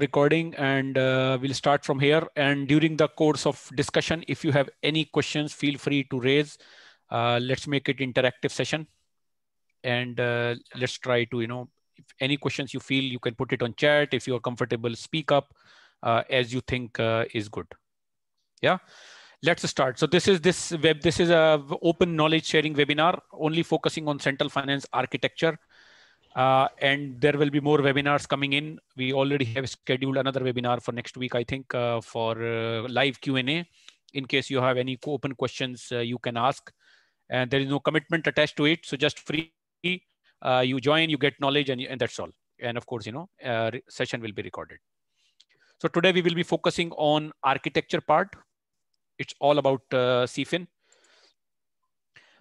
recording and uh, we'll start from here. And during the course of discussion, if you have any questions, feel free to raise. Uh, let's make it interactive session. And uh, let's try to, you know, if any questions you feel, you can put it on chat. If you are comfortable, speak up uh, as you think uh, is good. Yeah, let's start. So this is this web, this is a open knowledge sharing webinar, only focusing on central finance architecture uh, and there will be more webinars coming in. We already have scheduled another webinar for next week, I think, uh, for uh, live Q&A. In case you have any open questions, uh, you can ask. And there is no commitment attached to it. So just free, uh, you join, you get knowledge, and, and that's all. And of course, you know, uh, session will be recorded. So today we will be focusing on architecture part. It's all about uh, CFIN.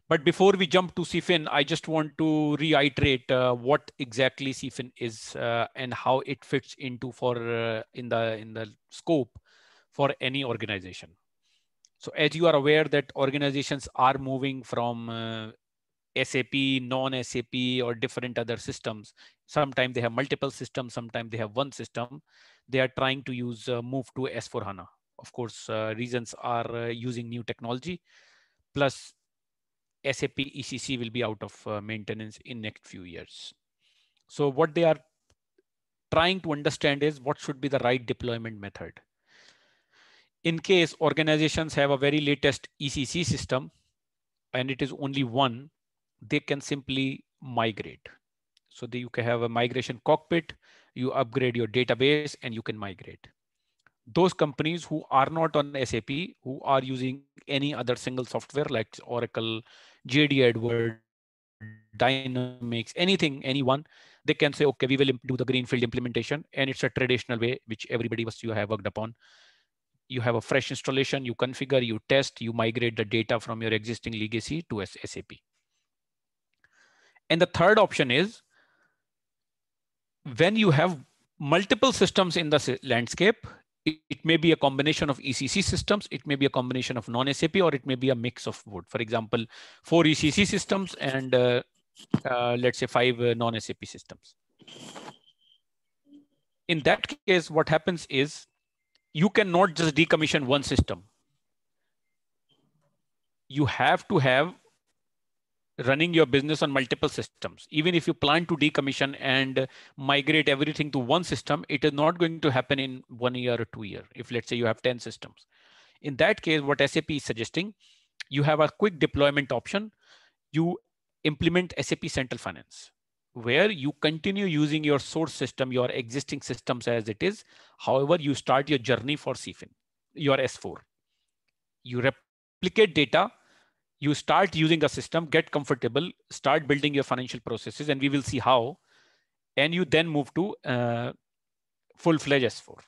But before we jump to CFIN, I just want to reiterate uh, what exactly CFIN is uh, and how it fits into for uh, in the in the scope for any organization. So as you are aware that organizations are moving from uh, SAP, non-SAP, or different other systems. Sometimes they have multiple systems. Sometimes they have one system. They are trying to use uh, move to S4 HANA. Of course, uh, reasons are using new technology, plus SAP ECC will be out of uh, maintenance in next few years. So what they are trying to understand is what should be the right deployment method. In case organizations have a very latest ECC system and it is only one, they can simply migrate. So that you can have a migration cockpit, you upgrade your database and you can migrate. Those companies who are not on SAP, who are using any other single software like Oracle, JD Edward, Dynamics, anything, anyone, they can say, okay, we will do the greenfield implementation. And it's a traditional way, which everybody was you have worked upon. You have a fresh installation, you configure, you test, you migrate the data from your existing legacy to SAP. And the third option is when you have multiple systems in the landscape, it, may be a combination of ECC systems, it may be a combination of non-SAP, or it may be a mix of both. For example, four ECC systems and uh, uh, let's say five uh, non-SAP systems. In that case, what happens is you cannot just decommission one system. You have to have running your business on multiple systems. Even if you plan to decommission and migrate everything to one system, it is not going to happen in one year or two year. If let's say you have 10 systems. In that case, what SAP is suggesting, you have a quick deployment option. You implement SAP Central Finance where you continue using your source system, your existing systems as it is. However, you start your journey for CFIN, your S4. You replicate data you start using the system, get comfortable, start building your financial processes, and we will see how. And you then move to uh, full-fledged S4.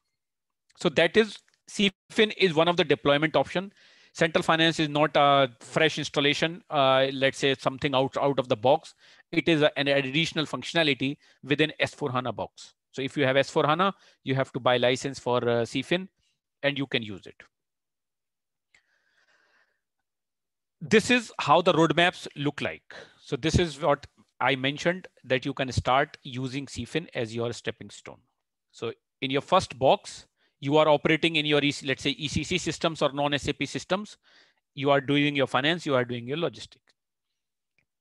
So that is CFIN is one of the deployment option. Central Finance is not a fresh installation, uh, let's say something out, out of the box. It is a, an additional functionality within S4 HANA box. So if you have S4 HANA, you have to buy license for uh, CFIN and you can use it. this is how the roadmaps look like. So this is what I mentioned that you can start using CFIN as your stepping stone. So in your first box, you are operating in your, let's say ECC systems or non-SAP systems. You are doing your finance, you are doing your logistic.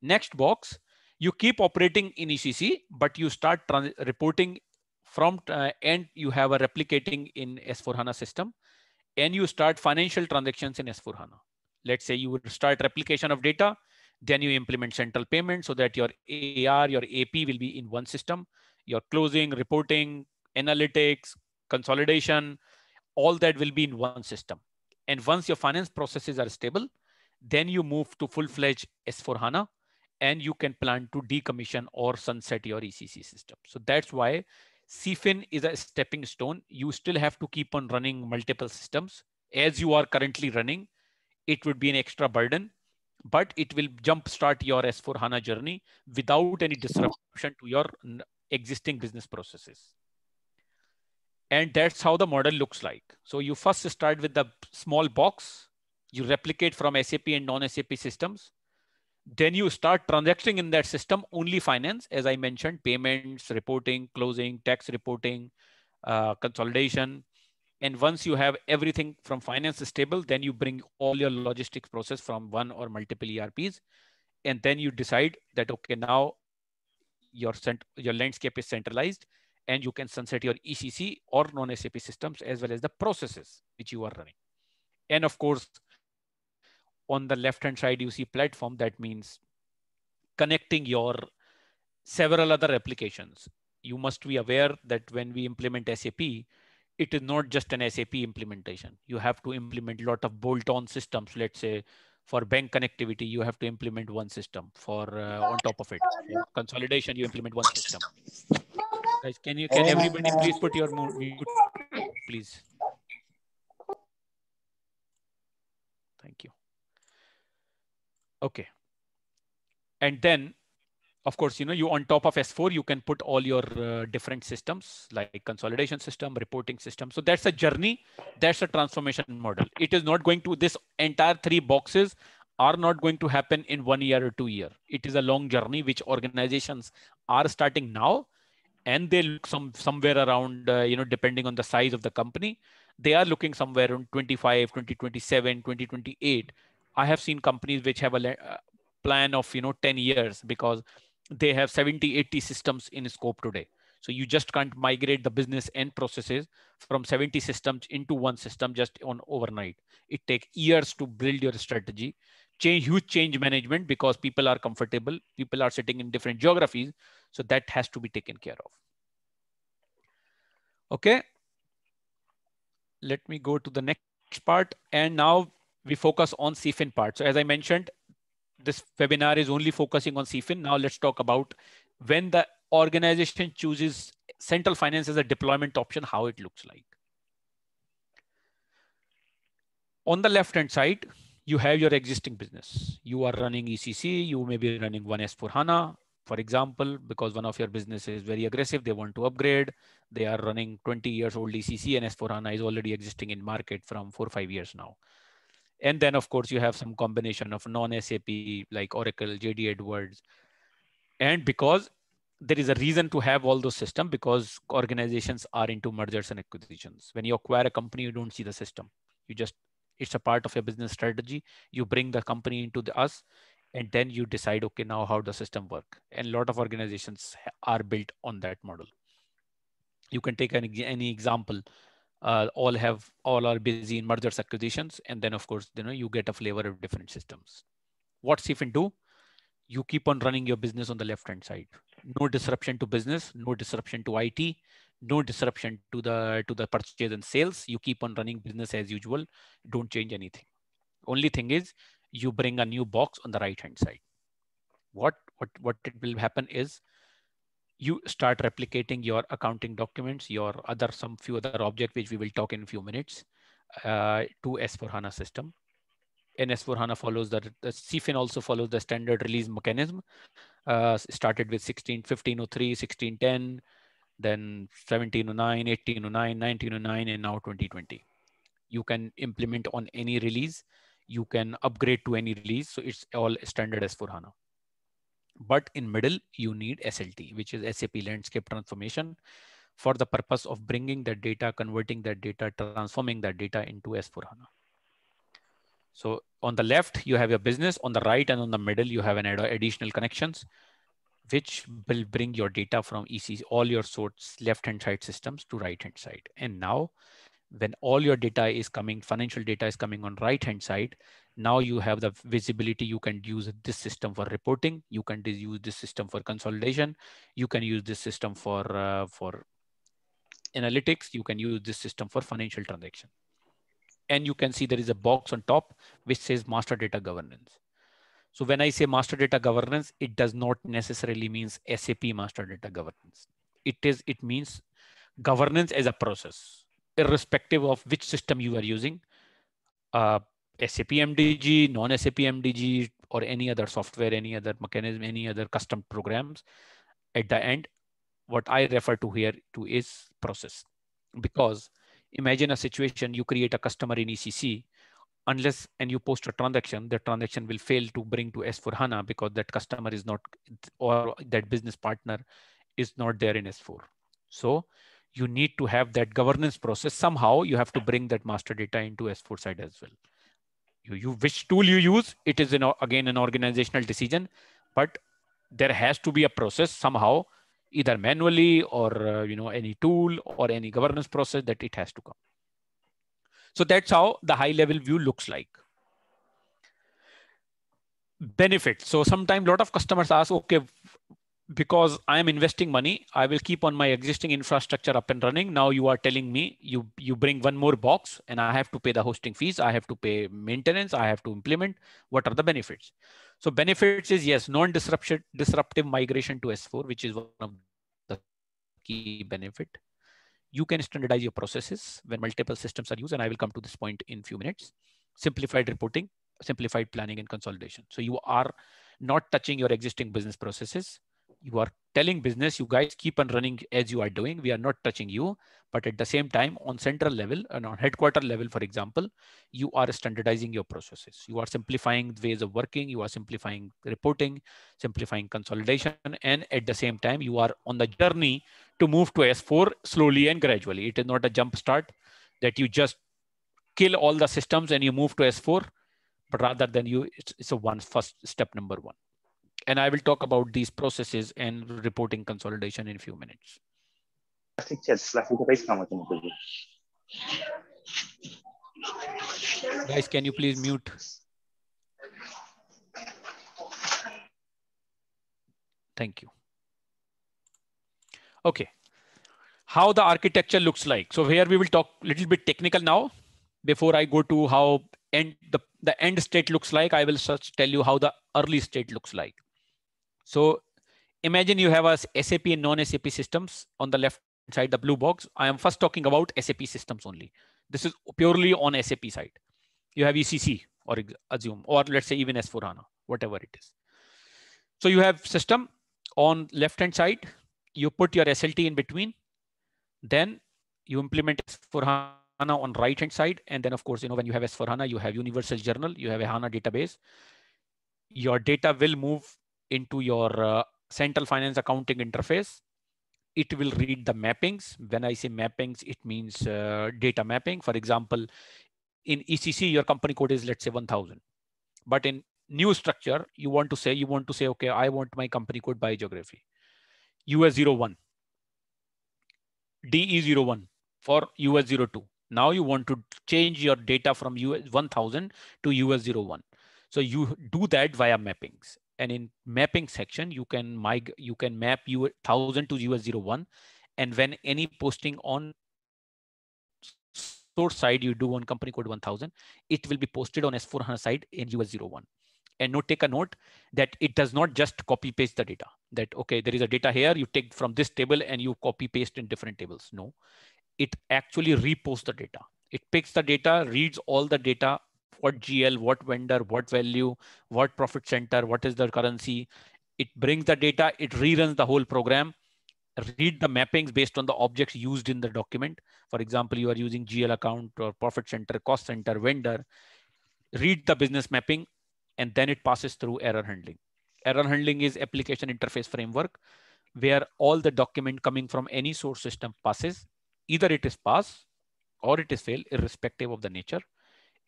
Next box, you keep operating in ECC, but you start reporting from uh, and you have a replicating in S4HANA system and you start financial transactions in S4HANA let's say you would start replication of data, then you implement central payment so that your AR, your AP will be in one system. Your closing, reporting, analytics, consolidation, all that will be in one system. And once your finance processes are stable, then you move to full-fledged S4 HANA and you can plan to decommission or sunset your ECC system. So that's why CFIN is a stepping stone. You still have to keep on running multiple systems as you are currently running it would be an extra burden, but it will jumpstart your S4 HANA journey without any disruption to your existing business processes. And that's how the model looks like. So you first start with the small box, you replicate from SAP and non-SAP systems. Then you start transacting in that system only finance, as I mentioned, payments, reporting, closing, tax reporting, uh, consolidation, and once you have everything from finance stable, then you bring all your logistics process from one or multiple ERPs. And then you decide that, okay, now your, cent- your landscape is centralized and you can sunset your ECC or non-SAP systems as well as the processes which you are running. And of course, on the left-hand side, you see platform. That means connecting your several other applications. You must be aware that when we implement SAP, it is not just an SAP implementation. You have to implement a lot of bolt-on systems. Let's say for bank connectivity, you have to implement one system. For uh, on top of it, for consolidation, you implement one system. Guys, can you can oh, everybody please put your mute, please? Thank you. Okay. And then of course, you know, you on top of S4, you can put all your uh, different systems like consolidation system, reporting system. So that's a journey. That's a transformation model. It is not going to this entire three boxes are not going to happen in one year or two year. It is a long journey, which organizations are starting now and they look some somewhere around, uh, you know, depending on the size of the company, they are looking somewhere around 25, 2027, 2028. I have seen companies which have a, a uh, plan of, you know, 10 years because they have 70, 80 systems in scope today. So you just can't migrate the business end processes from 70 systems into one system just on overnight. It takes years to build your strategy, change huge change management because people are comfortable, people are sitting in different geographies. So that has to be taken care of. Okay. Let me go to the next part. And now we focus on CFIN part. So as I mentioned, this webinar is only focusing on CFIN. Now let's talk about when the organization chooses central finance as a deployment option, how it looks like. On the left-hand side, you have your existing business. You are running ECC, you may be running one S4 HANA, for example, because one of your business is very aggressive, they want to upgrade, they are running 20 years old ECC and S4HANA is already existing in market from four or five years now and then of course you have some combination of non-sap like oracle jd edwards and because there is a reason to have all those systems because organizations are into mergers and acquisitions when you acquire a company you don't see the system you just it's a part of your business strategy you bring the company into the us and then you decide okay now how the system work and a lot of organizations are built on that model you can take any any example uh, all have all are busy in mergers acquisitions and then of course you know you get a flavor of different systems what cfin do you keep on running your business on the left hand side no disruption to business no disruption to it no disruption to the to the purchase and sales you keep on running business as usual don't change anything only thing is you bring a new box on the right hand side what what what it will happen is you start replicating your accounting documents, your other some few other object, which we will talk in a few minutes, uh, to S4HANA system. And S4HANA follows the, the CFIN also follows the standard release mechanism, uh, started with 16, 1503, 1610, then 1709, 1809, 1909, and now 2020. You can implement on any release. You can upgrade to any release. So it's all standard S4HANA. But in middle, you need SLT, which is SAP Landscape Transformation for the purpose of bringing that data, converting that data, transforming that data into S4HANA. So on the left, you have your business. On the right and on the middle, you have an ad additional connections, which will bring your data from EC, all your sorts left-hand side systems to right-hand side. And now when all your data is coming, financial data is coming on right-hand side, now you have the visibility. You can use this system for reporting. You can use this system for consolidation. You can use this system for, uh, for analytics. You can use this system for financial transaction. And you can see there is a box on top which says master data governance. So when I say master data governance, it does not necessarily means SAP master data governance. It is, it means governance as a process irrespective of which system you are using, uh, SAP MDG, non-SAP MDG, or any other software, any other mechanism, any other custom programs. At the end, what I refer to here to is process. Because imagine a situation, you create a customer in ECC, unless and you post a transaction, the transaction will fail to bring to S4 HANA because that customer is not, or that business partner is not there in S4. So you need to have that governance process. Somehow you have to bring that master data into S4 side as well. You, you which tool you use, it is an, again an organizational decision, but there has to be a process somehow, either manually or uh, you know any tool or any governance process that it has to come. So that's how the high level view looks like benefits. So sometimes a lot of customers ask, okay, because I am investing money, I will keep on my existing infrastructure up and running. Now you are telling me you you bring one more box and I have to pay the hosting fees, I have to pay maintenance, I have to implement. What are the benefits? So benefits is yes, non-disruption disruptive migration to S4, which is one of the key benefit. You can standardize your processes when multiple systems are used, and I will come to this point in few minutes. Simplified reporting, simplified planning and consolidation. So you are not touching your existing business processes you are telling business, you guys keep on running as you are doing. We are not touching you. But at the same time, on central level and on headquarter level, for example, you are standardizing your processes. You are simplifying ways of working. You are simplifying reporting, simplifying consolidation. And at the same time, you are on the journey to move to S4 slowly and gradually. It is not a jump start that you just kill all the systems and you move to S4, but rather than you, it's, it's a one first step number one and I will talk about these processes and reporting consolidation in a few minutes. Guys, can you please mute? Thank you. Okay. How the architecture looks like. So here we will talk a little bit technical now. Before I go to how end the, the end state looks like, I will just tell you how the early state looks like. So imagine you have a SAP and non-SAP systems on the left side, the blue box. I am first talking about SAP systems only. This is purely on SAP side. You have ECC or Assume, or let's say even S4HANA, whatever it is. So you have system on left-hand side, you put your SLT in between, then you implement S4HANA on right-hand side. And then of course, you know, when you have S4HANA, you have universal journal, you have a HANA database. Your data will move into your uh, central finance accounting interface. It will read the mappings. When I say mappings, it means uh, data mapping. For example, in ECC, your company code is let's say 1000. But in new structure, you want to say, you want to say, okay, I want my company code by geography. US01, DE01 for US02. Now you want to change your data from US1000 to US01. So you do that via mappings and in mapping section you can mig you can map u 1000 to us01 and when any posting on source side you do on company code 1000 it will be posted on s400 side in us01 and note take a note that it does not just copy paste the data that okay there is a data here you take from this table and you copy paste in different tables no it actually reposts the data it picks the data reads all the data what GL, what vendor, what value, what profit center, what is the currency. It brings the data, it reruns the whole program, read the mappings based on the objects used in the document. For example, you are using GL account or profit center, cost center, vendor, read the business mapping, and then it passes through error handling. Error handling is application interface framework where all the document coming from any source system passes. Either it is pass or it is fail irrespective of the nature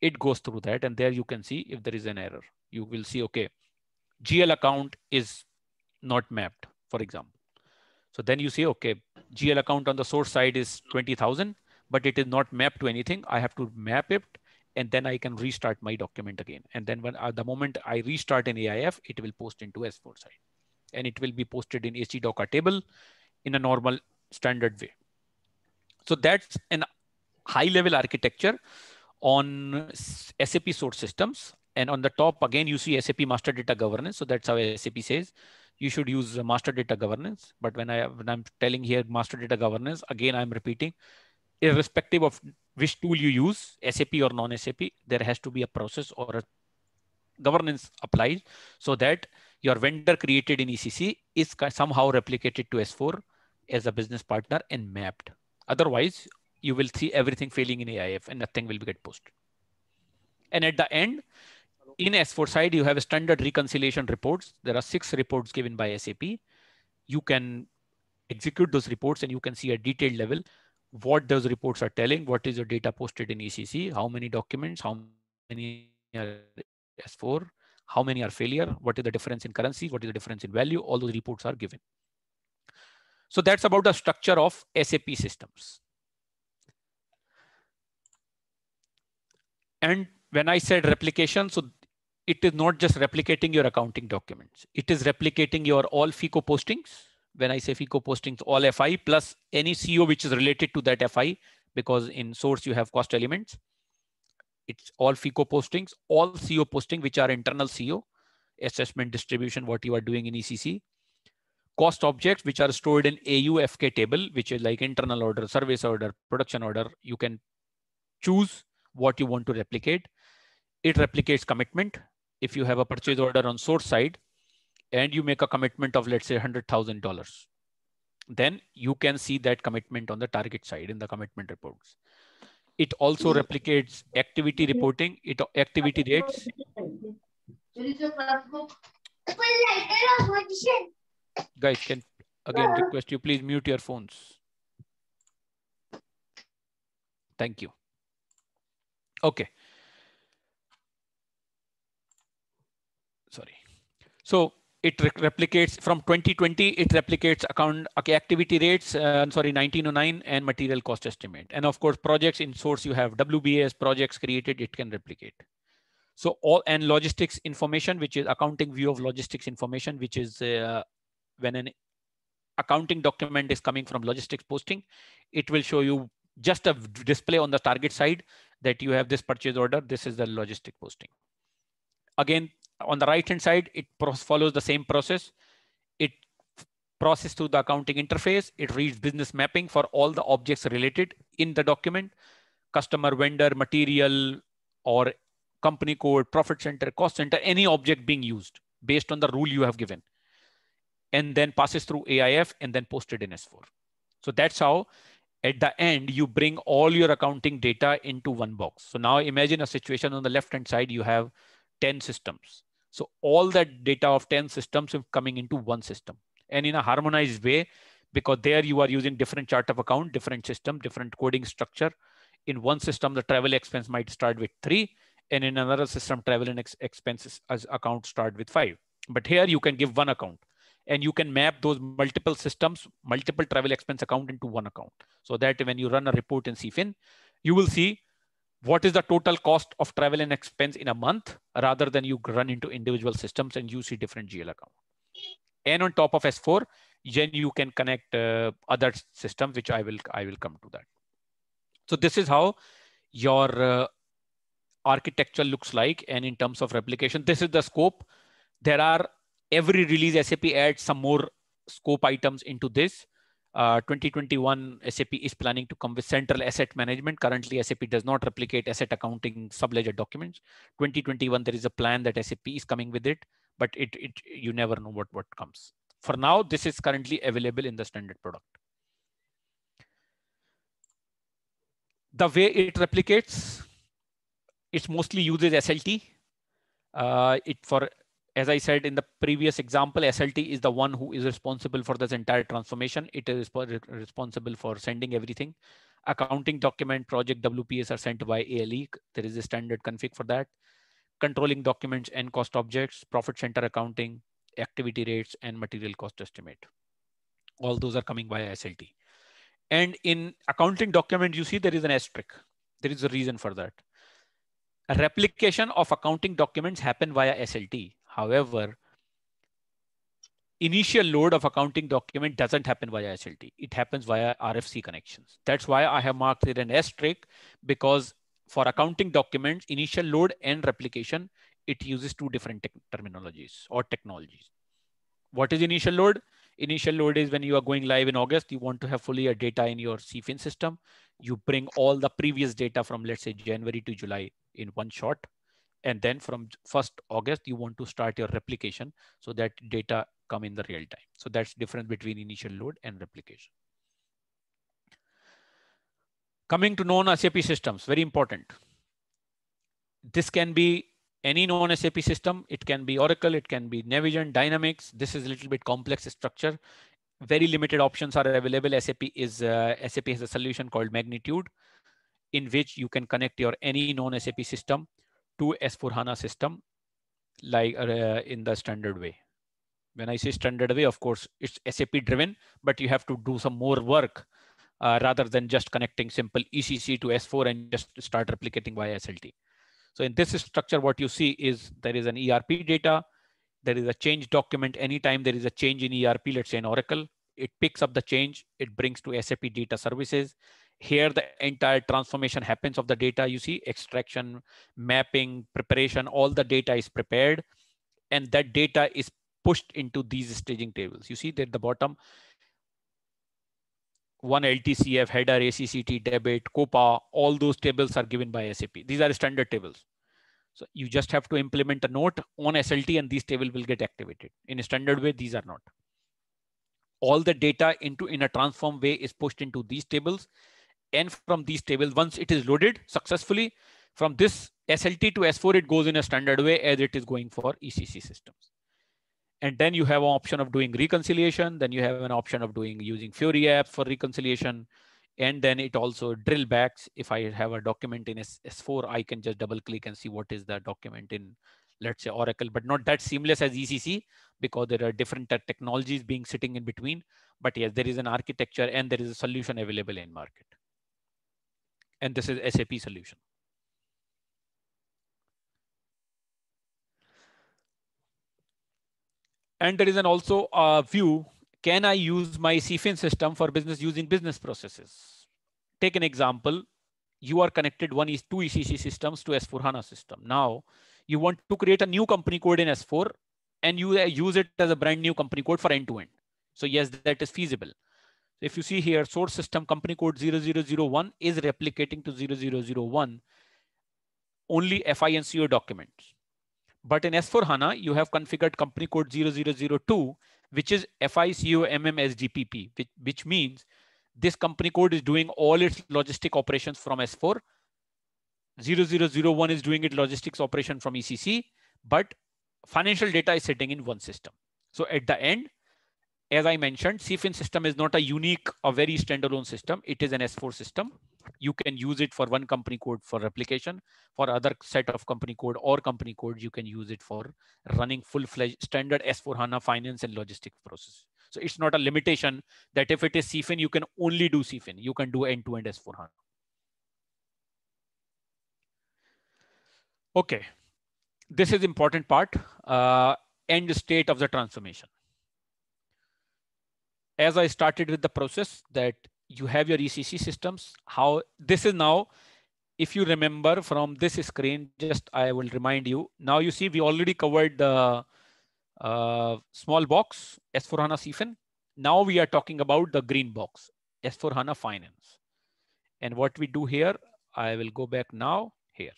it goes through that and there you can see if there is an error you will see okay gl account is not mapped for example so then you see okay gl account on the source side is 20000 but it is not mapped to anything i have to map it and then i can restart my document again and then when uh, the moment i restart in aif it will post into s4 side and it will be posted in Docker table in a normal standard way so that's an high level architecture on SAP source systems. And on the top, again, you see SAP master data governance. So that's how SAP says you should use master data governance. But when, I, when I'm telling here master data governance, again, I'm repeating, irrespective of which tool you use, SAP or non-SAP, there has to be a process or a governance applied so that your vendor created in ECC is somehow replicated to S4 as a business partner and mapped. Otherwise, you will see everything failing in AIF and nothing will get posted. And at the end, in S4 side, you have standard reconciliation reports. There are six reports given by SAP. You can execute those reports and you can see at detailed level what those reports are telling, what is your data posted in ECC, how many documents, how many are S4, how many are failure, what is the difference in currency, what is the difference in value, all those reports are given. So that's about the structure of SAP systems. And when I said replication, so it is not just replicating your accounting documents. It is replicating your all FICO postings. When I say FICO postings, all FI plus any CO which is related to that FI, because in source you have cost elements. It's all FICO postings, all CO posting, which are internal CO, assessment distribution, what you are doing in ECC. Cost objects, which are stored in AUFK table, which is like internal order, service order, production order. You can choose what you want to replicate. It replicates commitment. If you have a purchase order on source side and you make a commitment of, let's say, $100,000, then you can see that commitment on the target side in the commitment reports. It also replicates activity reporting, it activity rates. Guys, can again request you please mute your phones. Thank you. Okay. Sorry. So it re replicates from 2020, it replicates account okay, activity rates, uh, sorry, 1909 and material cost estimate. And of course, projects in source, you have WBS projects created, it can replicate. So all and logistics information, which is accounting view of logistics information, which is uh, when an accounting document is coming from logistics posting, it will show you just a display on the target side that you have this purchase order. This is the logistic posting. Again, on the right hand side, it follows the same process. It process through the accounting interface. It reads business mapping for all the objects related in the document, customer, vendor, material, or company code, profit center, cost center, any object being used based on the rule you have given. And then passes through AIF and then posted in S4. So that's how at the end, you bring all your accounting data into one box. So now imagine a situation on the left-hand side, you have 10 systems. So all that data of 10 systems is coming into one system and in a harmonized way, because there you are using different chart of account, different system, different coding structure. In one system, the travel expense might start with three and in another system, travel and ex expenses as account start with five. But here you can give one account and you can map those multiple systems, multiple travel expense account into one account. So that when you run a report in CFIN, you will see what is the total cost of travel and expense in a month rather than you run into individual systems and you see different GL account. And on top of S4, then you can connect uh, other systems, which I will, I will come to that. So this is how your uh, architecture looks like. And in terms of replication, this is the scope. There are every release, SAP adds some more scope items into this. Uh, 2021 SAP is planning to come with central asset management. Currently, SAP does not replicate asset accounting subledger documents. 2021, there is a plan that SAP is coming with it, but it, it you never know what, what comes. For now, this is currently available in the standard product. The way it replicates, it mostly uses SLT. Uh, it for as I said in the previous example, SLT is the one who is responsible for this entire transformation. It is responsible for sending everything. Accounting document project WPS are sent by ALE. There is a standard config for that. Controlling documents and cost objects, profit center accounting, activity rates, and material cost estimate. All those are coming via SLT. And in accounting document, you see there is an asterisk. There is a reason for that. A replication of accounting documents happen via SLT However, initial load of accounting document doesn't happen via SLT. It happens via RFC connections. That's why I have marked it an asterisk because for accounting documents, initial load and replication, it uses two different terminologies or technologies. What is initial load? Initial load is when you are going live in August, you want to have fully your data in your CFIN system. You bring all the previous data from let's say January to July in one shot and then from 1st August, you want to start your replication so that data come in the real time. So that's difference between initial load and replication. Coming to non-SAP systems, very important. This can be any non-SAP system. It can be Oracle, it can be Navision, Dynamics. This is a little bit complex structure. Very limited options are available. SAP is uh, SAP has a solution called Magnitude, in which you can connect your any non-SAP system to S4 HANA system like uh, in the standard way. When I say standard way, of course, it's SAP driven, but you have to do some more work uh, rather than just connecting simple ECC to S4 and just start replicating via SLT. So in this structure, what you see is there is an ERP data, there is a change document. Anytime there is a change in ERP, let's say in Oracle, it picks up the change, it brings to SAP data services, here, the entire transformation happens of the data. You see extraction, mapping, preparation, all the data is prepared. And that data is pushed into these staging tables. You see that the bottom, one LTCF, header, ACCT, debit, COPA, all those tables are given by SAP. These are standard tables. So you just have to implement a note on SLT and these table will get activated. In a standard way, these are not. All the data into in a transform way is pushed into these tables n from these tables once it is loaded successfully from this SLT to S4, it goes in a standard way as it is going for ECC systems. And then you have an option of doing reconciliation. Then you have an option of doing using Fury apps for reconciliation. And then it also drill backs. If I have a document in S4, I can just double click and see what is the document in, let's say Oracle, but not that seamless as ECC because there are different technologies being sitting in between. But yes, there is an architecture and there is a solution available in market. And this is SAP solution. And there is an also a uh, view, can I use my CFIN system for business using business processes? Take an example, you are connected one is two ECC systems to S4 HANA system. Now you want to create a new company code in S4 and you uh, use it as a brand new company code for end to end. So yes, that is feasible if you see here, source system company code 0001 is replicating to 0001 only FI and CO documents. But in S4 HANA, you have configured company code 0002, which is FI, CO, MM, SGPP, which, which means this company code is doing all its logistic operations from S4. 0001 is doing its logistics operation from ECC, but financial data is sitting in one system. So at the end, as I mentioned, CFIN system is not a unique or very standalone system. It is an S4 system. You can use it for one company code for replication. For other set of company code or company codes, you can use it for running full-fledged standard S4 HANA finance and logistic process. So it's not a limitation that if it is CFIN, you can only do CFIN. You can do end-to-end -end S4 HANA. Okay, this is important part, uh, end state of the transformation as I started with the process that you have your ECC systems, how this is now, if you remember from this screen, just I will remind you. Now you see we already covered the uh, small box, S4 HANA CFIN. Now we are talking about the green box, S4 HANA Finance. And what we do here, I will go back now here.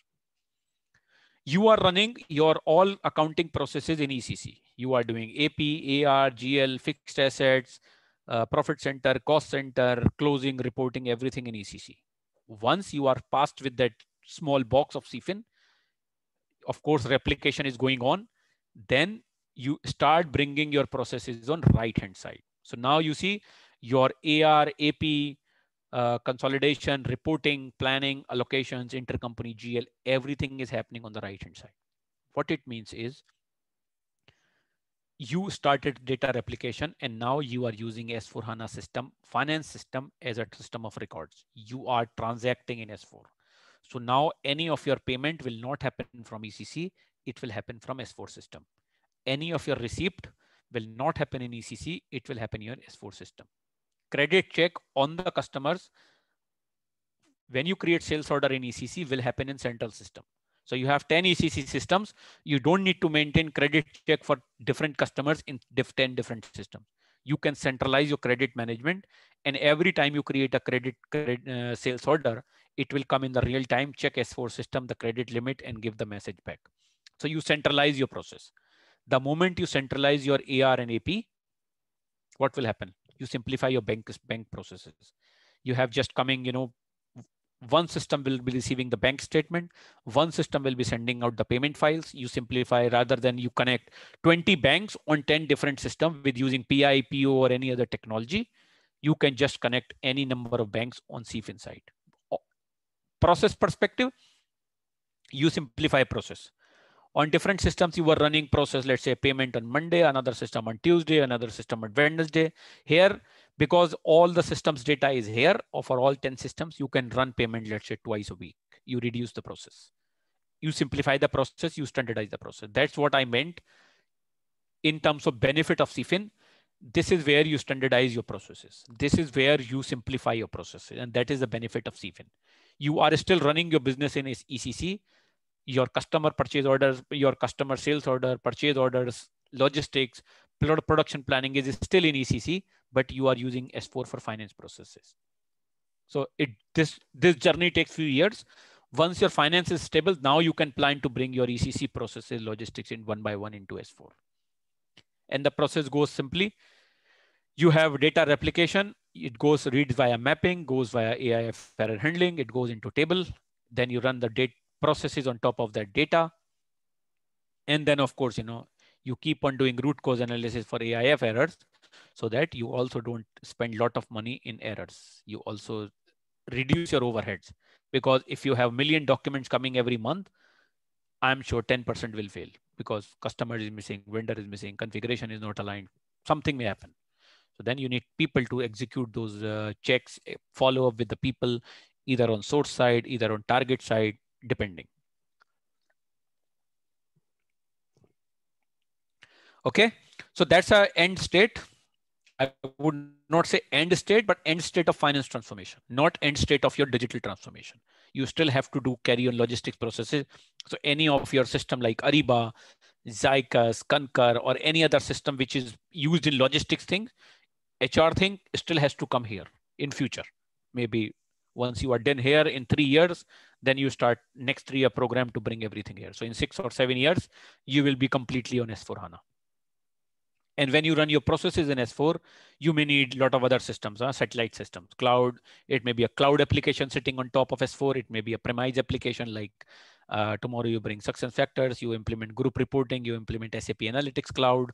You are running your all accounting processes in ECC. You are doing AP, AR, GL, fixed assets, uh, profit center, cost center, closing, reporting, everything in ECC. Once you are passed with that small box of CFIN, of course, replication is going on. Then you start bringing your processes on right-hand side. So now you see your AR, AP, uh, consolidation, reporting, planning, allocations, intercompany GL, everything is happening on the right-hand side. What it means is you started data replication and now you are using S4 HANA system, finance system as a system of records. You are transacting in S4. So now any of your payment will not happen from ECC. It will happen from S4 system. Any of your receipt will not happen in ECC. It will happen in your S4 system. Credit check on the customers. When you create sales order in ECC will happen in central system. So you have 10 ECC systems. You don't need to maintain credit check for different customers in 10 different systems. You can centralize your credit management. And every time you create a credit, credit uh, sales order, it will come in the real time, check S4 system, the credit limit and give the message back. So you centralize your process. The moment you centralize your AR and AP, what will happen? You simplify your bank, bank processes. You have just coming, you know, one system will be receiving the bank statement one system will be sending out the payment files you simplify rather than you connect 20 banks on 10 different systems with using pi po or any other technology you can just connect any number of banks on cf insight process perspective you simplify process on different systems you were running process let's say payment on monday another system on tuesday another system on wednesday here because all the systems data is here or for all 10 systems, you can run payment, let's say twice a week. You reduce the process. You simplify the process, you standardize the process. That's what I meant in terms of benefit of CFIN. This is where you standardize your processes. This is where you simplify your processes. And that is the benefit of CFIN. You are still running your business in ECC. Your customer purchase orders, your customer sales order, purchase orders, logistics, production planning is still in ECC, but you are using S4 for finance processes. So it this this journey takes few years. Once your finance is stable, now you can plan to bring your ECC processes, logistics in one by one into S4. And the process goes simply. You have data replication. It goes reads via mapping, goes via AIF error handling. It goes into table. Then you run the date processes on top of that data. And then of course, you know, you keep on doing root cause analysis for AIF errors so that you also don't spend lot of money in errors. You also reduce your overheads because if you have million documents coming every month, I'm sure 10% will fail because customer is missing, vendor is missing, configuration is not aligned, something may happen. So then you need people to execute those uh, checks, eh, follow up with the people, either on source side, either on target side, depending. Okay, so that's a end state. I would not say end state, but end state of finance transformation, not end state of your digital transformation. You still have to do carry on logistics processes. So any of your system like Ariba, Zycas, Concur, or any other system which is used in logistics thing, HR thing still has to come here in future. Maybe once you are done here in three years, then you start next three year program to bring everything here. So in six or seven years, you will be completely on S4HANA. And when you run your processes in S4, you may need a lot of other systems, huh? satellite systems, cloud. It may be a cloud application sitting on top of S4. It may be a premise application like uh, tomorrow you bring success factors, you implement group reporting, you implement SAP Analytics Cloud,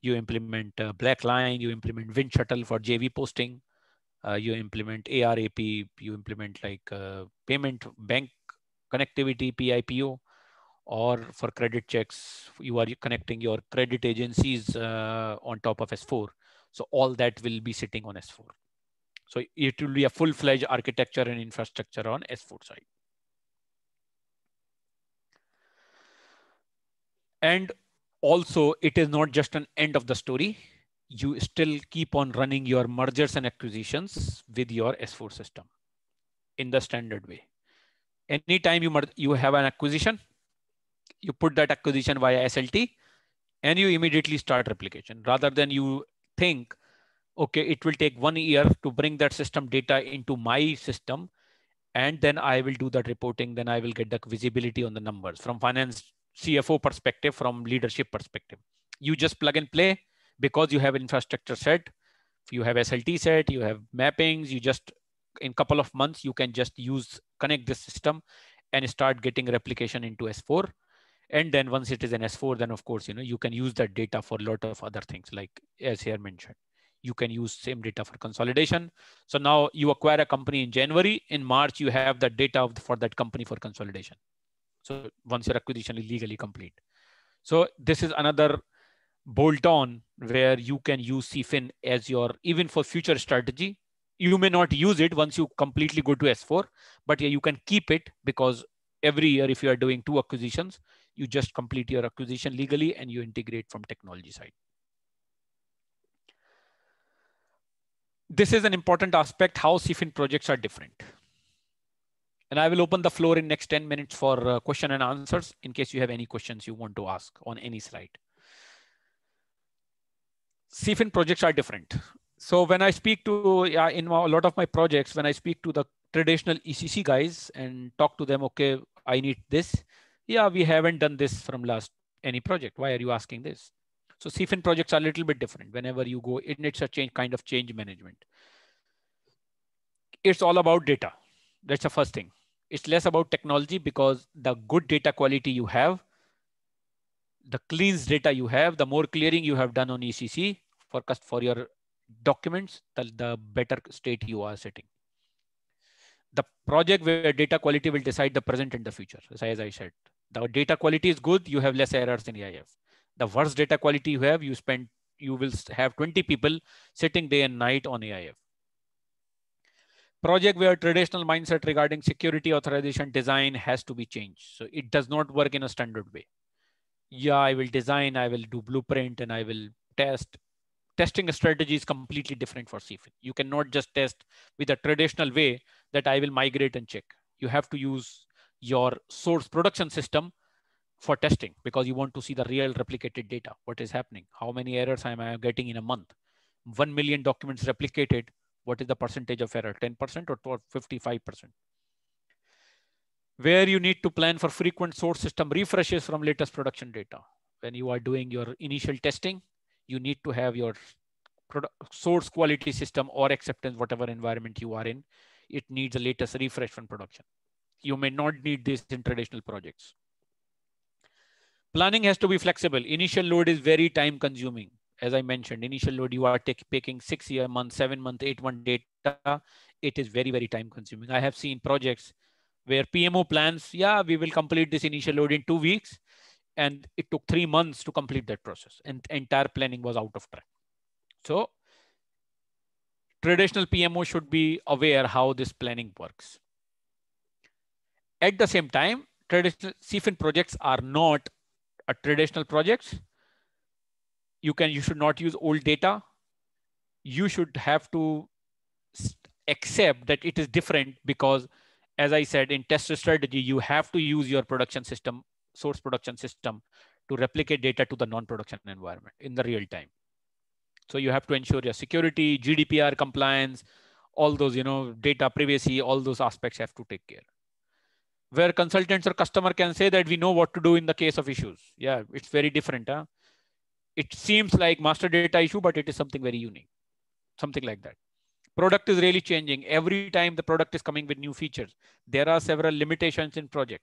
you implement uh, Blackline, you implement Wind Shuttle for JV posting, uh, you implement ARAP, you implement like uh, payment bank connectivity, PIPO or for credit checks, you are connecting your credit agencies uh, on top of S4. So all that will be sitting on S4. So it will be a full-fledged architecture and infrastructure on S4 side. And also it is not just an end of the story. You still keep on running your mergers and acquisitions with your S4 system in the standard way. Anytime you, you have an acquisition, you put that acquisition via SLT and you immediately start replication rather than you think, okay, it will take one year to bring that system data into my system. And then I will do that reporting. Then I will get the visibility on the numbers from finance CFO perspective, from leadership perspective. You just plug and play because you have infrastructure set, you have SLT set, you have mappings, you just in couple of months, you can just use connect this system and start getting replication into S4 and then once it is an s4 then of course you know you can use that data for a lot of other things like as here mentioned you can use same data for consolidation so now you acquire a company in january in march you have the data for that company for consolidation so once your acquisition is legally complete so this is another bolt on where you can use cfin as your even for future strategy you may not use it once you completely go to s4 but yeah, you can keep it because every year if you are doing two acquisitions you just complete your acquisition legally and you integrate from technology side. This is an important aspect how CFIN projects are different. And I will open the floor in next 10 minutes for uh, question and answers in case you have any questions you want to ask on any slide. CFIN projects are different. So when I speak to, yeah, in a lot of my projects, when I speak to the traditional ECC guys and talk to them, okay, I need this yeah, we haven't done this from last any project. Why are you asking this? So CFIN projects are a little bit different. Whenever you go, it, it's a change kind of change management. It's all about data. That's the first thing. It's less about technology because the good data quality you have, the cleans data you have, the more clearing you have done on ECC for, for your documents, the, the better state you are sitting. The project where data quality will decide the present and the future, as I said the data quality is good, you have less errors in AIF. The worse data quality you have, you spend, you will have 20 people sitting day and night on AIF. Project where traditional mindset regarding security authorization design has to be changed. So it does not work in a standard way. Yeah, I will design, I will do blueprint and I will test. Testing strategy is completely different for CFIN. You cannot just test with a traditional way that I will migrate and check. You have to use your source production system for testing because you want to see the real replicated data what is happening how many errors am i getting in a month 1 million documents replicated what is the percentage of error 10% or 55% where you need to plan for frequent source system refreshes from latest production data when you are doing your initial testing you need to have your source quality system or acceptance whatever environment you are in it needs the latest refresh from production you may not need this in traditional projects. Planning has to be flexible. Initial load is very time consuming. As I mentioned, initial load, you are take, taking six year, month, seven month, eight month data. It is very, very time consuming. I have seen projects where PMO plans, yeah, we will complete this initial load in two weeks. And it took three months to complete that process. And entire planning was out of track. So traditional PMO should be aware how this planning works. At the same time, traditional CFIN projects are not a uh, traditional projects. You can, you should not use old data. You should have to accept that it is different because as I said, in test strategy, you have to use your production system, source production system to replicate data to the non-production environment in the real time. So you have to ensure your security, GDPR compliance, all those, you know, data privacy, all those aspects have to take care where consultants or customer can say that we know what to do in the case of issues. Yeah, it's very different. Huh? It seems like master data issue, but it is something very unique, something like that. Product is really changing. Every time the product is coming with new features, there are several limitations in project.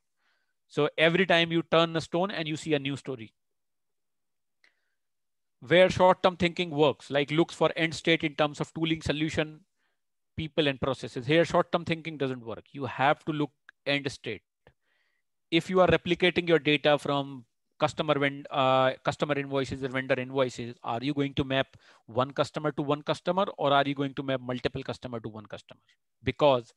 So every time you turn a stone and you see a new story. Where short-term thinking works, like looks for end state in terms of tooling solution, people and processes. Here short-term thinking doesn't work. You have to look end state. If you are replicating your data from customer when uh, customer invoices or vendor invoices, are you going to map one customer to one customer or are you going to map multiple customer to one customer? Because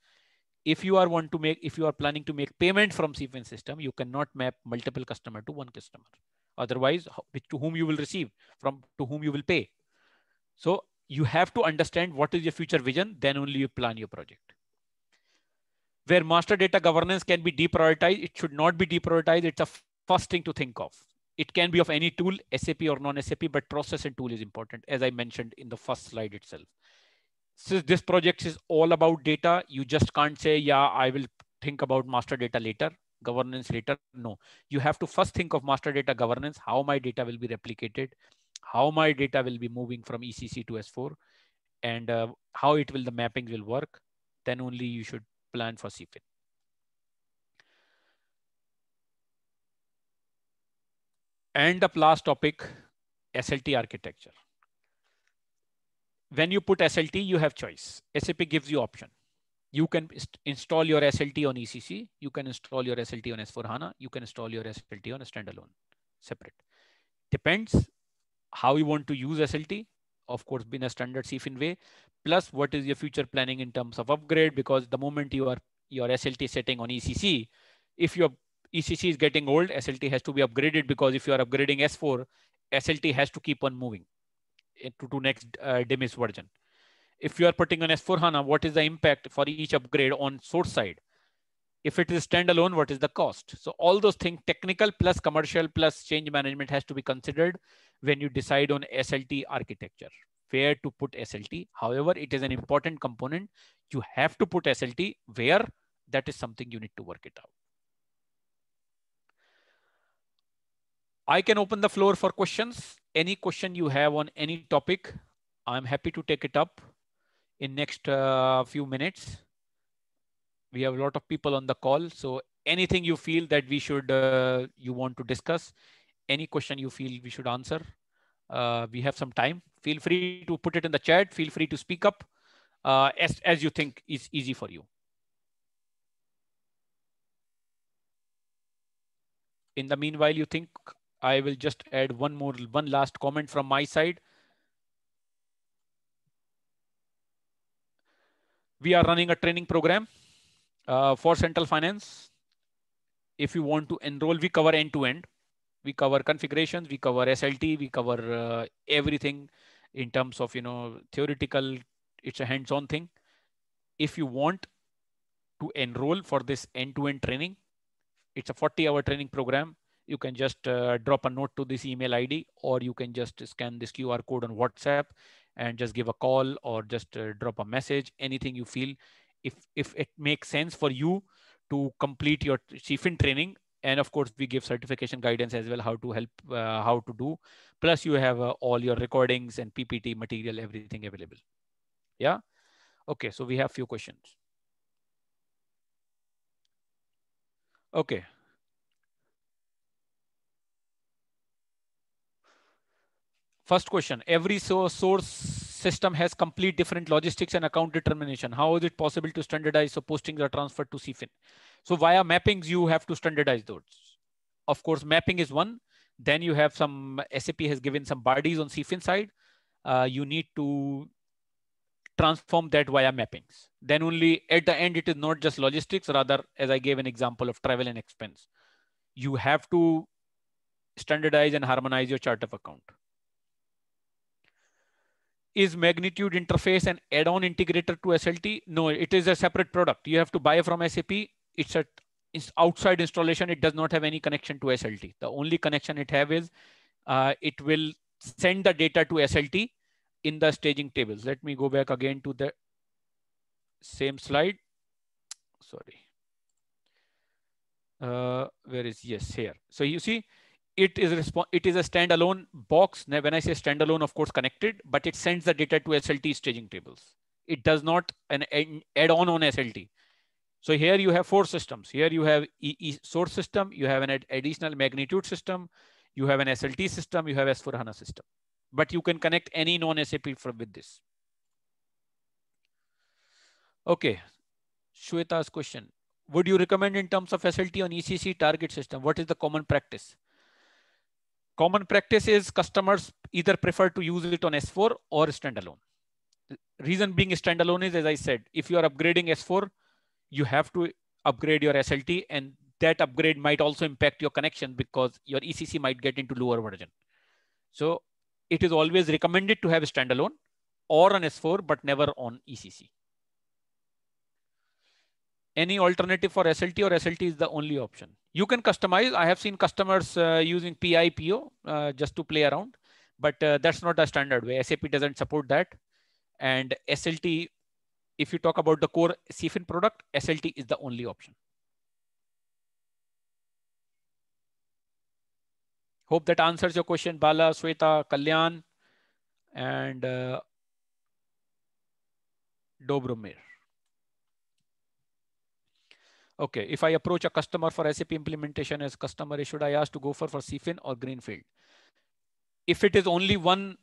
if you are want to make if you are planning to make payment from sequence system, you cannot map multiple customer to one customer. Otherwise, to whom you will receive from to whom you will pay. So you have to understand what is your future vision, then only you plan your project where master data governance can be deprioritized. It should not be deprioritized. It's a first thing to think of. It can be of any tool, SAP or non-SAP, but process and tool is important, as I mentioned in the first slide itself. Since this project is all about data, you just can't say, yeah, I will think about master data later, governance later. No, you have to first think of master data governance, how my data will be replicated, how my data will be moving from ECC to S4, and uh, how it will, the mapping will work. Then only you should Plan for CFIN. And the last topic, SLT architecture. When you put SLT, you have choice. SAP gives you option. You can install your SLT on ECC. You can install your SLT on S4HANA. You can install your SLT on a standalone, separate. Depends how you want to use SLT of course been a standard CFIN way. Plus, what is your future planning in terms of upgrade? Because the moment you are your SLT setting on ECC, if your ECC is getting old, SLT has to be upgraded because if you are upgrading S4, SLT has to keep on moving to, to next uh, DMIS version. If you are putting on S4 HANA, what is the impact for each upgrade on source side? If it is standalone, what is the cost? So all those things, technical plus commercial plus change management has to be considered when you decide on SLT architecture, where to put SLT. However, it is an important component. You have to put SLT where that is something you need to work it out. I can open the floor for questions. Any question you have on any topic, I'm happy to take it up in next uh, few minutes. We have a lot of people on the call. So anything you feel that we should, uh, you want to discuss, any question you feel we should answer. Uh, we have some time. Feel free to put it in the chat. Feel free to speak up uh, as, as you think is easy for you. In the meanwhile, you think I will just add one more, one last comment from my side. We are running a training program uh, for Central Finance. If you want to enroll, we cover end to end we cover configurations we cover slt we cover uh, everything in terms of you know theoretical it's a hands on thing if you want to enroll for this end to end training it's a 40 hour training program you can just uh, drop a note to this email id or you can just scan this qr code on whatsapp and just give a call or just uh, drop a message anything you feel if if it makes sense for you to complete your CFIN training and of course we give certification guidance as well how to help uh, how to do plus you have uh, all your recordings and ppt material everything available yeah okay so we have few questions okay first question every so source system has complete different logistics and account determination. How is it possible to standardize? So postings are transferred to CFIN. So via mappings, you have to standardize those. Of course, mapping is one. Then you have some SAP has given some bodies on CFIN side. Uh, you need to transform that via mappings. Then only at the end, it is not just logistics, rather, as I gave an example of travel and expense. You have to standardize and harmonize your chart of account is magnitude interface an add-on integrator to slt no it is a separate product you have to buy from sap it's a it's outside installation it does not have any connection to slt the only connection it have is uh, it will send the data to slt in the staging tables let me go back again to the same slide sorry uh, where is yes here so you see it is it is a standalone box. Now, when I say standalone, of course, connected, but it sends the data to SLT staging tables. It does not an, add-on on SLT. So here you have four systems. Here you have e, e source system, you have an ad additional magnitude system, you have an SLT system, you have S4 HANA system. But you can connect any non-SAP with this. Okay, Shweta's question. Would you recommend in terms of SLT on ECC target system? What is the common practice? Common practice is customers either prefer to use it on S4 or standalone. Reason being standalone is, as I said, if you are upgrading S4, you have to upgrade your SLT and that upgrade might also impact your connection because your ECC might get into lower version. So it is always recommended to have a standalone or on S4, but never on ECC any alternative for SLT or SLT is the only option. You can customize. I have seen customers uh, using PIPO uh, just to play around, but uh, that's not a standard way. SAP doesn't support that. And SLT, if you talk about the core CFIN product, SLT is the only option. Hope that answers your question, Bala, Sweta, Kalyan, and uh, Dobromir. Okay, if I approach a customer for SAP implementation as customer, should I ask to go for, for CFIN or Greenfield? If it is only one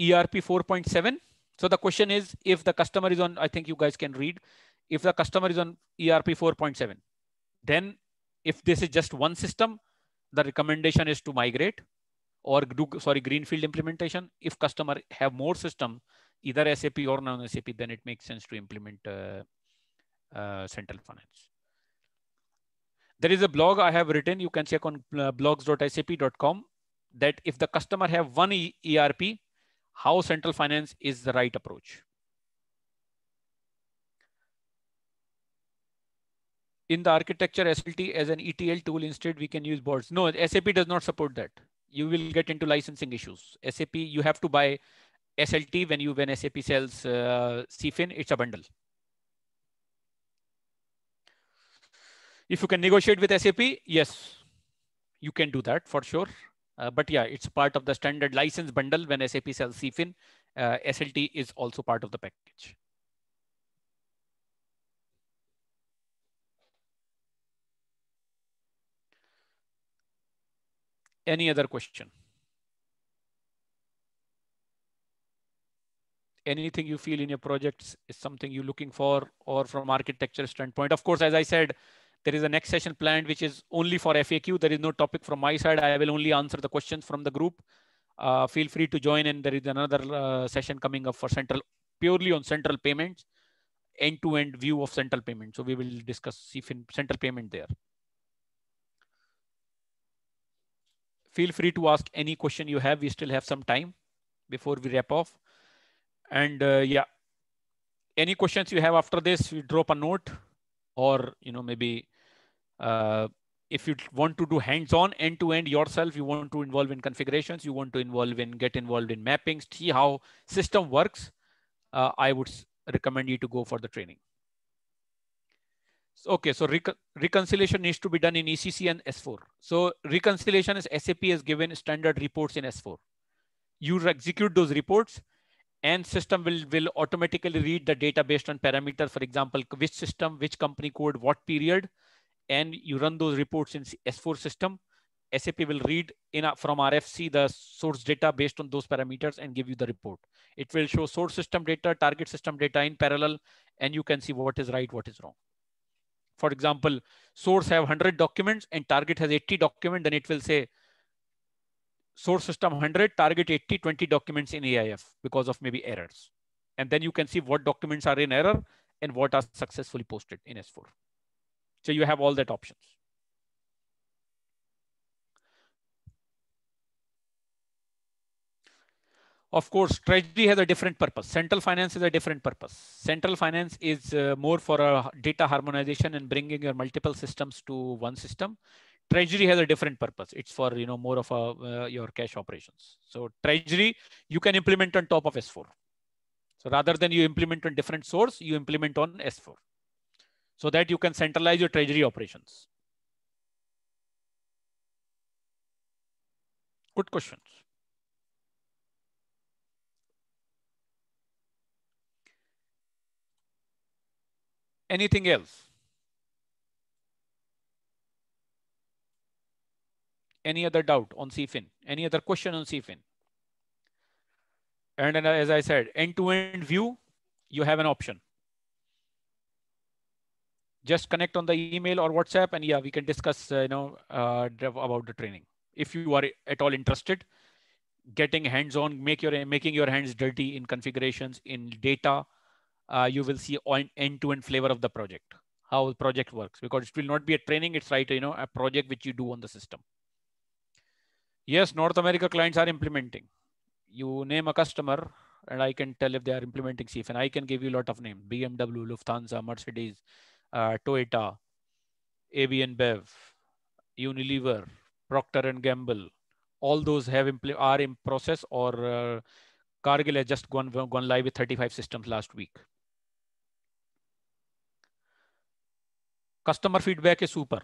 ERP 4.7, so the question is, if the customer is on, I think you guys can read, if the customer is on ERP 4.7, then if this is just one system, the recommendation is to migrate or do, sorry, Greenfield implementation. If customer have more system, either SAP or non-SAP, then it makes sense to implement uh, uh, central finance. There is a blog I have written. You can check on uh, blogs.sap.com that if the customer have one ERP, how central finance is the right approach. in the architecture SLT as an ETL tool instead we can use boards. No, SAP does not support that. You will get into licensing issues. SAP, you have to buy SLT when you when SAP sells uh, CFIN, it's a bundle. If you can negotiate with SAP, yes, you can do that for sure. Uh, but yeah, it's part of the standard license bundle when SAP sells CFIN. Uh, SLT is also part of the package. Any other question? Anything you feel in your projects is something you're looking for or from architecture standpoint. Of course, as I said, there is a next session planned, which is only for FAQ. There is no topic from my side. I will only answer the questions from the group. Uh, feel free to join and there is another uh, session coming up for central purely on central payments end-to-end view of central payment so we will discuss if in central payment there feel free to ask any question you have we still have some time before we wrap off and uh, yeah any questions you have after this you drop a note or you know maybe uh, if you want to do hands-on end-to-end yourself, you want to involve in configurations, you want to involve in get involved in mappings, see how system works, uh, I would recommend you to go for the training. okay, so reconciliation needs to be done in ECC and S4. So reconciliation is SAP has given standard reports in S4. You execute those reports and system will will automatically read the data based on parameters for example which system which company code what period and you run those reports in S4 system. SAP will read in a, from RFC the source data based on those parameters and give you the report. It will show source system data, target system data in parallel, and you can see what is right, what is wrong. For example, source have 100 documents and target has 80 document, then it will say source system 100, target 80, 20 documents in AIF because of maybe errors. And then you can see what documents are in error and what are successfully posted in S4. So you have all that options. Of course, treasury has a different purpose. Central finance is a different purpose. Central finance is uh, more for a uh, data harmonization and bringing your multiple systems to one system. Treasury has a different purpose. It's for you know more of a, uh, your cash operations. So treasury you can implement on top of S4. So rather than you implement on different source, you implement on S4 so that you can centralize your treasury operations. Good questions. Anything else? Any other doubt on CFIN? Any other question on CFIN? And uh, as I said, end to -end view, you have an option just connect on the email or WhatsApp, and yeah, we can discuss uh, you know uh, about the training if you are at all interested. Getting hands-on, make your making your hands dirty in configurations in data. Uh, you will see end-to-end flavor of the project, how the project works, because it will not be a training. It's right, you know, a project which you do on the system. Yes, North America clients are implementing. You name a customer, and I can tell if they are implementing CF, and I can give you a lot of names: BMW, Lufthansa, Mercedes, uh, Toyota, AB and Bev, Unilever, Procter and Gamble, all those have impl- are in process or uh, Cargill has just gone, gone live with 35 systems last week. Customer feedback is super.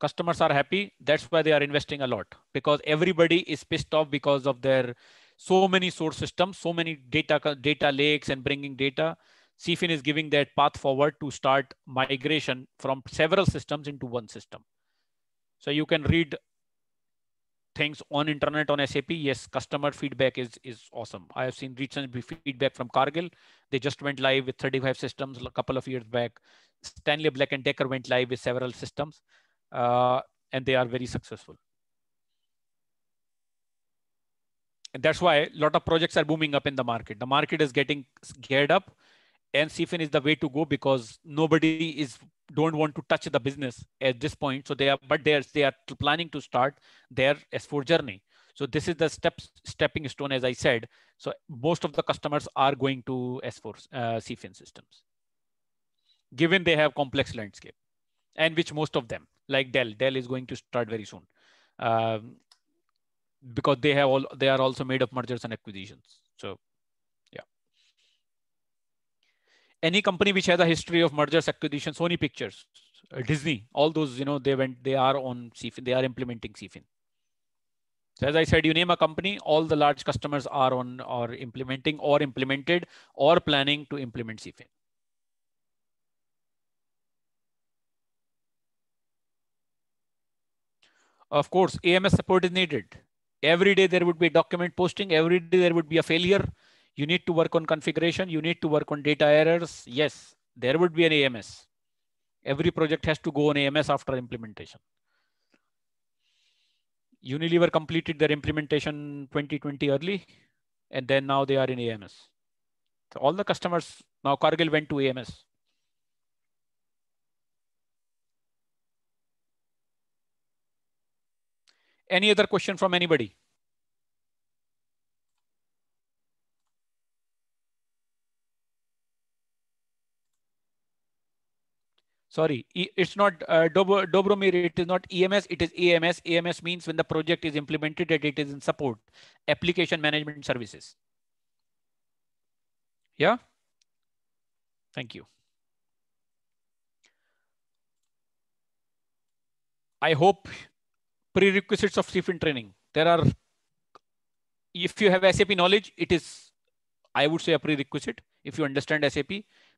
Customers are happy. That's why they are investing a lot because everybody is pissed off because of their so many source systems, so many data data lakes and bringing data. CFIN is giving that path forward to start migration from several systems into one system. So you can read things on internet on SAP. Yes, customer feedback is is awesome. I have seen recent feedback from Cargill. They just went live with 35 systems a couple of years back. Stanley Black and Decker went live with several systems, uh, and they are very successful. And that's why a lot of projects are booming up in the market. The market is getting geared up and CFIN is the way to go because nobody is don't want to touch the business at this point. So they are, but they are they are planning to start their S4 journey. So this is the steps stepping stone, as I said. So most of the customers are going to S4 uh, CFIN systems, given they have complex landscape, and which most of them, like Dell, Dell is going to start very soon, um, because they have all they are also made of mergers and acquisitions. So any company which has a history of mergers, acquisition, Sony Pictures, uh, Disney, all those, you know, they went, they are on CFIN, they are implementing CFIN. So as I said, you name a company, all the large customers are on or implementing or implemented or planning to implement CFIN. Of course, AMS support is needed. Every day there would be document posting. Every day there would be a failure. You need to work on configuration. You need to work on data errors. Yes, there would be an AMS. Every project has to go on AMS after implementation. Unilever completed their implementation 2020 early, and then now they are in AMS. So all the customers, now Cargill went to AMS. Any other question from anybody? sorry, it's not uh, Dobro, Dobromir, it is not EMS, it is AMS. AMS means when the project is implemented that it is in support, application management services. Yeah, thank you. I hope prerequisites of CFIN training. There are, if you have SAP knowledge, it is, I would say a prerequisite. If you understand SAP,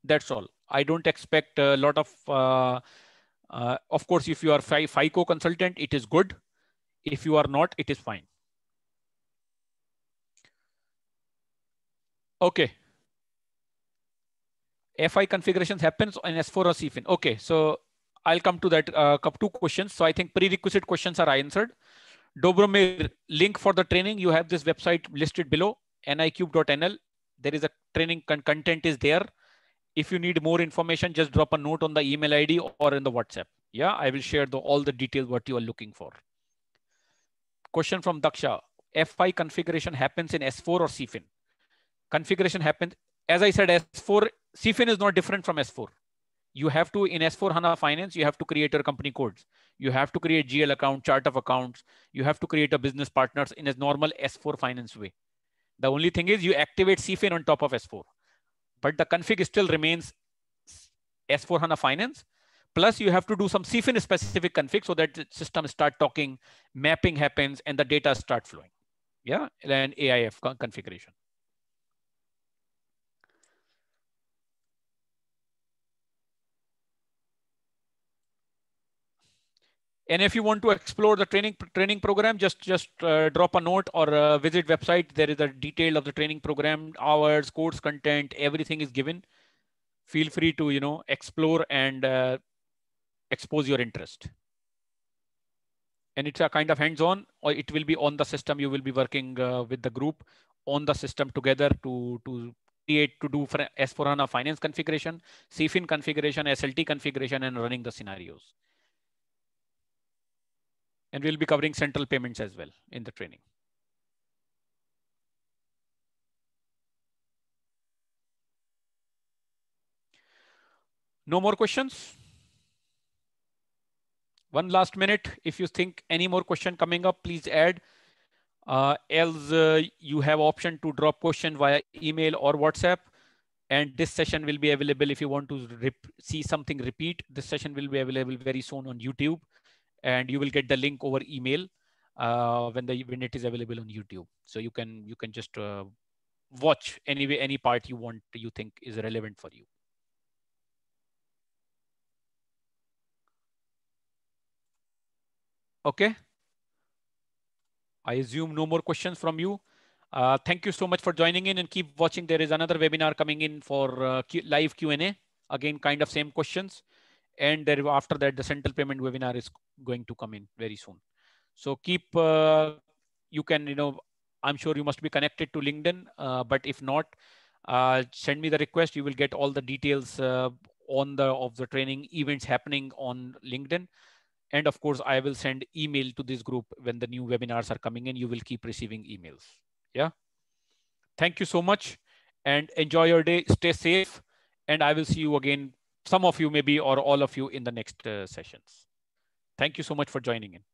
that's all. I don't expect a lot of, uh, uh, of course, if you are FI FICO consultant, it is good. If you are not, it is fine. Okay. FI configurations happens in S4 or CFIN. Okay, so I'll come to that uh, two questions. So I think prerequisite questions are answered. Dobromir, link for the training. You have this website listed below, niqube.nl. There is a training con content is there. If you need more information, just drop a note on the email ID or in the WhatsApp. Yeah, I will share the, all the details what you are looking for. Question from Daksha. FI configuration happens in S4 or CFIN? Configuration happens, as I said, S4, CFIN is not different from S4 you have to in S4 HANA finance, you have to create your company codes. You have to create GL account, chart of accounts. You have to create a business partners in a normal S4 finance way. The only thing is you activate CFIN on top of S4 but the config still remains S4 HANA Finance. Plus you have to do some CFIN specific config so that the system start talking, mapping happens and the data start flowing. Yeah, and AIF configuration. And if you want to explore the training training program, just just uh, drop a note or uh, visit website. There is a detail of the training program, hours, course content, everything is given. Feel free to you know explore and uh, expose your interest. And it's a kind of hands-on, or it will be on the system. You will be working uh, with the group on the system together to to create to do for S4 HANA finance configuration, CFIN configuration, SLT configuration, and running the scenarios. And we'll be covering central payments as well in the training. No more questions? One last minute. If you think any more question coming up, please add. Uh, else uh, you have option to drop question via email or WhatsApp. And this session will be available if you want to see something repeat. This session will be available very soon on YouTube and you will get the link over email uh, when the when it is available on YouTube. So you can you can just uh, watch anyway any part you want you think is relevant for you. Okay. I assume no more questions from you. Uh, thank you so much for joining in and keep watching. There is another webinar coming in for uh, Q live Q&A. Again, kind of same questions and there after that the central payment webinar is going to come in very soon so keep uh, you can you know i'm sure you must be connected to linkedin uh, but if not uh, send me the request you will get all the details uh, on the of the training events happening on linkedin and of course i will send email to this group when the new webinars are coming in you will keep receiving emails yeah thank you so much and enjoy your day stay safe and i will see you again some of you maybe or all of you in the next uh, sessions. Thank you so much for joining in.